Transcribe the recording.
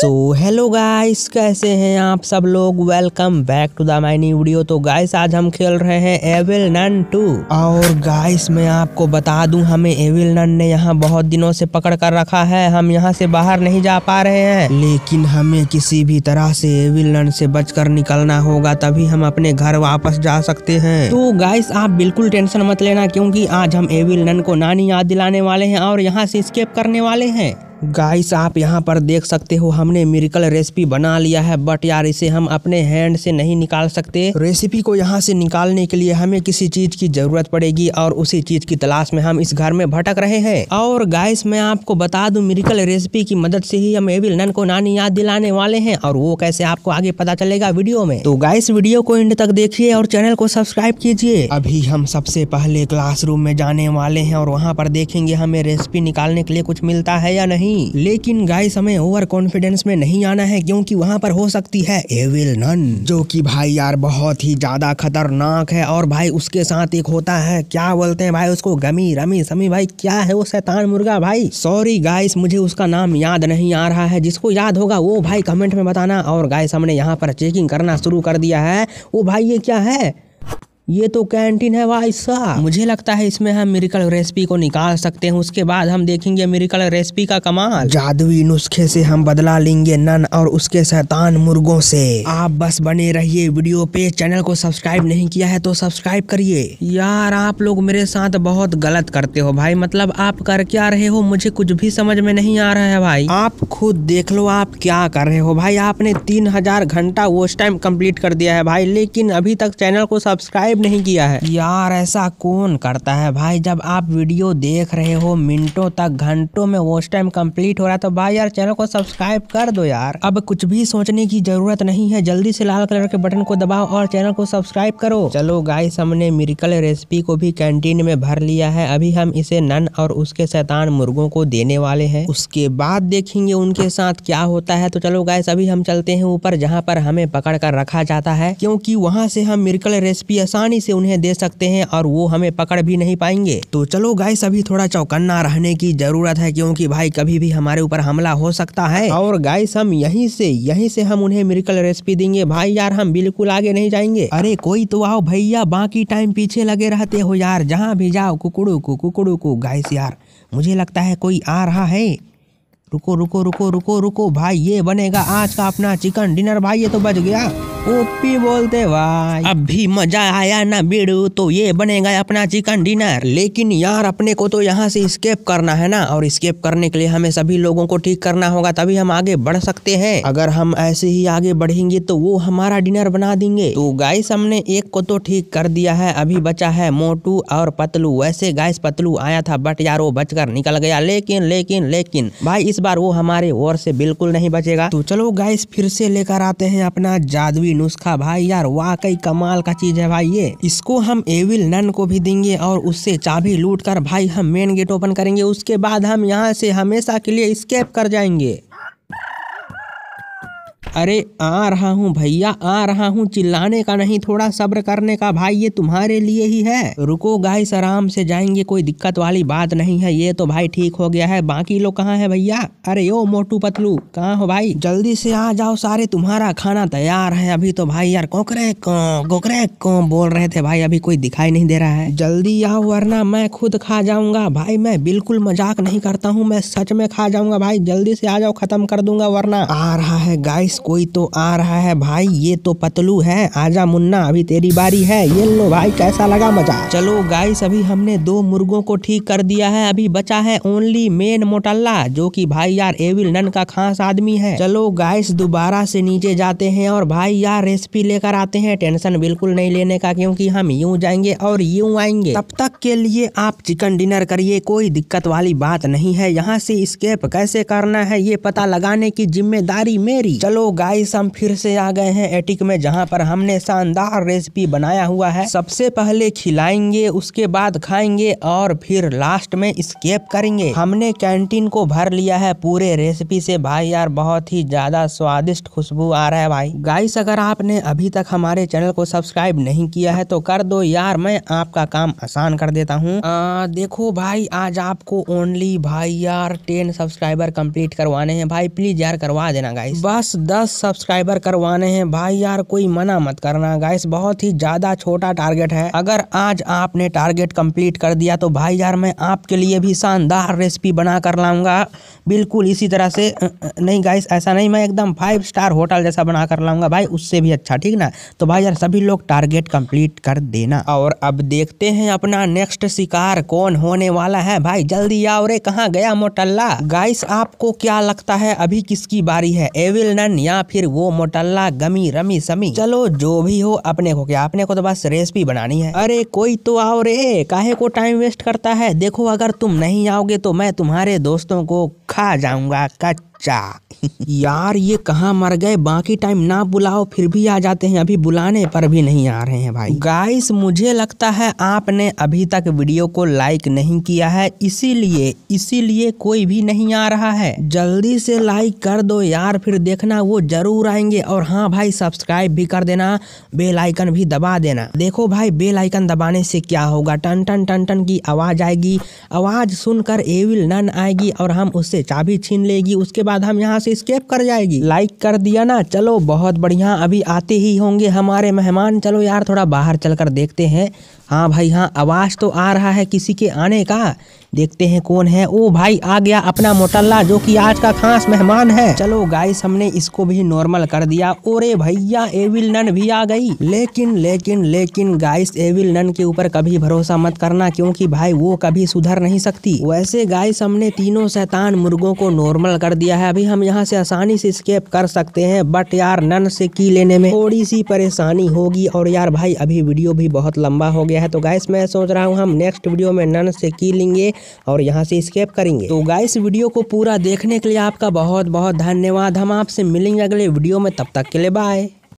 so hello guys कैसे हैं आप सब लोग welcome back to the my new video तो गाइस आज हम खेल रहे हैं एविल नन टू और गाइस मैं आपको बता दूं हमें एविल नन ने यहाँ बहुत दिनों से पकड़ कर रखा है हम यहाँ से बाहर नहीं जा पा रहे हैं लेकिन हमें किसी भी तरह से एविल नन से कर निकलना होगा तभी हम अपने घर वापस जा सकते हैं तो गाइस आप बिल्कुल टेंशन मत लेना क्यूँकी आज हम एविल नन को नानी याद दिलाने वाले है और यहाँ से स्केप करने वाले हैं गाइस आप यहाँ पर देख सकते हो हमने मिरिकल रेसिपी बना लिया है बट यार इसे हम अपने हैंड से नहीं निकाल सकते रेसिपी को यहाँ से निकालने के लिए हमें किसी चीज की जरूरत पड़ेगी और उसी चीज की तलाश में हम इस घर में भटक रहे हैं और गाइस मैं आपको बता दूं मिरिकल रेसिपी की मदद से ही हम एविल नन को नानी याद दिलाने वाले है और वो कैसे आपको आगे पता चलेगा वीडियो में तो गाइस वीडियो को एंड तक देखिए और चैनल को सब्सक्राइब कीजिए अभी हम सबसे पहले क्लासरूम में जाने वाले है और वहाँ पर देखेंगे हमें रेसिपी निकालने के लिए कुछ मिलता है या नहीं नहीं लेकिन गाइस हमें ओवर कॉन्फिडेंस में नहीं आना है क्योंकि वहाँ पर हो सकती है एविल नन जो कि भाई यार बहुत ही ज्यादा खतरनाक है और भाई उसके साथ एक होता है क्या बोलते हैं भाई उसको गमी रमी समी भाई क्या है वो शैतान मुर्गा भाई सॉरी गाइस मुझे उसका नाम याद नहीं आ रहा है जिसको याद होगा वो भाई कमेंट में बताना और गाइस हमने यहाँ पर चेकिंग करना शुरू कर दिया है वो भाई ये क्या है ये तो कैंटीन है भाई साहब मुझे लगता है इसमें हम मेरिकल रेसिपी को निकाल सकते हैं उसके बाद हम देखेंगे मिरिकल रेसिपी का कमाल जादुई नुस्खे से हम बदला लेंगे नन और उसके शैतान मुर्गों से आप बस बने रहिए वीडियो पे चैनल को सब्सक्राइब नहीं किया है तो सब्सक्राइब करिए यार आप लोग मेरे साथ बहुत गलत करते हो भाई मतलब आप कर क्या रहे हो मुझे कुछ भी समझ में नहीं आ रहा है भाई आप खुद देख लो आप क्या कर रहे हो भाई आपने तीन हजार घंटा वो टाइम कम्प्लीट कर दिया है भाई लेकिन अभी तक चैनल को सब्सक्राइब सब्सक्राइब नहीं किया है यार ऐसा कौन करता है भाई जब आप वीडियो देख रहे हो मिनटों तक घंटों में वॉच टाइम कंप्लीट हो रहा है तो भाई यार चैनल को सब्सक्राइब कर दो यार अब कुछ भी सोचने की जरूरत नहीं है जल्दी से लाल कलर के बटन को दबाओ और चैनल को सब्सक्राइब करो चलो गाइस हमने मिरिकल रेसिपी को भी कैंटीन में भर लिया है अभी हम इसे नन और उसके शैतान मुर्गों को देने वाले है उसके बाद देखेंगे उनके साथ क्या होता है तो चलो गाइस अभी हम चलते है ऊपर जहाँ पर हमें पकड़ कर रखा जाता है क्यूँकी वहाँ से हम मिरिकल रेसिपी आसान आसानी से उन्हें दे सकते हैं और वो हमें पकड़ भी नहीं पाएंगे तो चलो गाय अभी थोड़ा चौकन्ना रहने की जरूरत है क्योंकि भाई कभी भी हमारे ऊपर हमला हो सकता है और गाय हम यहीं से यहीं से हम उन्हें मिरिकल रेसिपी देंगे भाई यार हम बिल्कुल आगे नहीं जाएंगे अरे कोई तो आओ भैया बाकी टाइम पीछे लगे रहते हो यार जहाँ भी जाओ कुकड़ू को कुकड़ू को गाय यार मुझे लगता है कोई आ रहा है रुको रुको रुको रुको रुको भाई ये बनेगा आज का अपना चिकन डिनर भाई ये तो बच गया ओपी बोलते भाई अब भी मजा आया ना बीड़ू तो ये बनेगा अपना चिकन डिनर लेकिन यार अपने को तो यहाँ से स्केप करना है ना और स्केप करने के लिए हमें सभी लोगों को ठीक करना होगा तभी हम आगे बढ़ सकते हैं अगर हम ऐसे ही आगे बढ़ेंगे तो वो हमारा डिनर बना देंगे तो गाइस हमने एक को तो ठीक कर दिया है अभी बचा है मोटू और पतलू वैसे गाइस पतलू आया था बट यार वो बचकर निकल गया लेकिन लेकिन लेकिन भाई इस बार वो हमारे ओर से बिल्कुल नहीं बचेगा तो चलो गाइस फिर से लेकर आते हैं अपना जादुई नुस्खा भाई यार वाकई कमाल का चीज है भाई ये इसको हम एविल नन को भी देंगे और उससे चाबी लूट कर भाई हम मेन गेट ओपन करेंगे उसके बाद हम यहाँ से हमेशा के लिए स्केप कर जाएंगे अरे आ रहा हूँ भैया आ रहा हूँ चिल्लाने का नहीं थोड़ा सब्र करने का भाई ये तुम्हारे लिए ही है रुको गाइस आराम से जाएंगे कोई दिक्कत वाली बात नहीं है ये तो भाई ठीक हो गया है बाकी लोग कहाँ है भैया अरे ओ मोटू पतलू कहाँ हो भाई जल्दी से आ जाओ सारे तुम्हारा खाना तैयार है अभी तो भाई यार कोकरे कोकरे को बोल रहे थे भाई अभी कोई दिखाई नहीं दे रहा है जल्दी आओ वरना मैं खुद खा जाऊंगा भाई मैं बिल्कुल मजाक नहीं करता हूँ मैं सच में खा जाऊंगा भाई जल्दी से आ जाओ खत्म कर दूंगा वरना आ रहा है गाइस कोई तो आ रहा है भाई ये तो पतलू है आजा मुन्ना अभी तेरी बारी है ये लो भाई कैसा लगा मजा चलो गाइस अभी हमने दो मुर्गों को ठीक कर दिया है अभी बचा है ओनली मेन मोटल्ला जो कि भाई यार एविल नन का खास आदमी है चलो गाइस दोबारा से नीचे जाते हैं और भाई यार रेसिपी लेकर आते हैं टेंशन बिल्कुल नहीं लेने का क्योंकि हम यूं जाएंगे और यूं आएंगे तब तक के लिए आप चिकन डिनर करिए कोई दिक्कत वाली बात नहीं है यहाँ से स्केप कैसे करना है ये पता लगाने की जिम्मेदारी मेरी चलो गाइस हम फिर से आ गए हैं एटिक में जहाँ पर हमने शानदार रेसिपी बनाया हुआ है सबसे पहले खिलाएंगे उसके बाद खाएंगे और फिर लास्ट में स्केप करेंगे हमने कैंटीन को भर लिया है पूरे रेसिपी से भाई यार बहुत ही ज्यादा स्वादिष्ट खुशबू आ रहा है भाई गाइस अगर आपने अभी तक हमारे चैनल को सब्सक्राइब नहीं किया है तो कर दो यार मैं आपका काम आसान कर देता हूँ देखो भाई आज आपको ओनली भाई यार टेन सब्सक्राइबर कम्प्लीट करवाने हैं भाई प्लीज यार करवा देना गाइस बस दस दस सब्सक्राइबर करवाने हैं भाई यार कोई मना मत करना गाइस बहुत ही ज़्यादा छोटा टारगेट है अगर आज आपने टारगेट कंप्लीट कर दिया तो भाई यार मैं आपके लिए भी शानदार रेसिपी बना कर लाऊंगा बिल्कुल इसी तरह से नहीं गाइस ऐसा नहीं मैं एकदम फाइव स्टार होटल जैसा बना कर लाऊंगा भाई उससे भी अच्छा ठीक ना तो भाई यार सभी लोग टारगेट कंप्लीट कर देना और अब देखते हैं अपना नेक्स्ट शिकार कौन होने वाला है भाई जल्दी आओ रे कहाँ गया मोटल्ला गाइस आपको क्या लगता है अभी किसकी बारी है एविल नन या या फिर वो मोटल्ला गमी रमी समी चलो जो भी हो अपने को क्या अपने को तो बस रेसिपी बनानी है अरे कोई तो आओ रे काहे को टाइम वेस्ट करता है देखो अगर तुम नहीं आओगे तो मैं तुम्हारे दोस्तों को खा जाऊंगा कच्चा यार ये कहाँ मर गए बाकी टाइम ना बुलाओ फिर भी आ जाते हैं अभी बुलाने पर भी नहीं आ रहे हैं भाई गाइस मुझे लगता है आपने अभी तक वीडियो को लाइक नहीं किया है इसीलिए इसीलिए कोई भी नहीं आ रहा है जल्दी से लाइक कर दो यार फिर देखना वो जरूर आएंगे और हाँ भाई सब्सक्राइब भी कर देना बेलाइकन भी दबा देना देखो भाई बेलाइकन दबाने से क्या होगा टन टन टन टन की आवाज आएगी आवाज सुनकर एविल नन आएगी और हम उससे चाबी छीन लेगी उसके बाद हम यहाँ से स्केप कर जाएगी लाइक कर दिया ना चलो बहुत बढ़िया अभी आते ही होंगे हमारे मेहमान चलो यार थोड़ा बाहर चलकर देखते हैं हाँ भाई हाँ आवाज़ तो आ रहा है किसी के आने का देखते हैं कौन है ओ भाई आ गया अपना मोटल्ला जो कि आज का खास मेहमान है चलो गाइस हमने इसको भी नॉर्मल कर दिया और भैया एविल नन भी आ गई लेकिन लेकिन लेकिन गाइस एविल नन के ऊपर कभी भरोसा मत करना क्योंकि भाई वो कभी सुधर नहीं सकती वैसे गाइस हमने तीनों शैतान मुर्गों को नॉर्मल कर दिया है अभी हम यहाँ से आसानी से स्केप कर सकते हैं बट यार नन से की लेने में थोड़ी सी परेशानी होगी और यार भाई अभी वीडियो भी बहुत लंबा हो गया है तो गाइस मैं सोच रहा हूँ हम नेक्स्ट वीडियो में नन से की लेंगे और यहाँ से स्केप करेंगे तो गाइस वीडियो को पूरा देखने के लिए आपका बहुत बहुत धन्यवाद हम आपसे मिलेंगे अगले वीडियो में तब तक के लिए बाय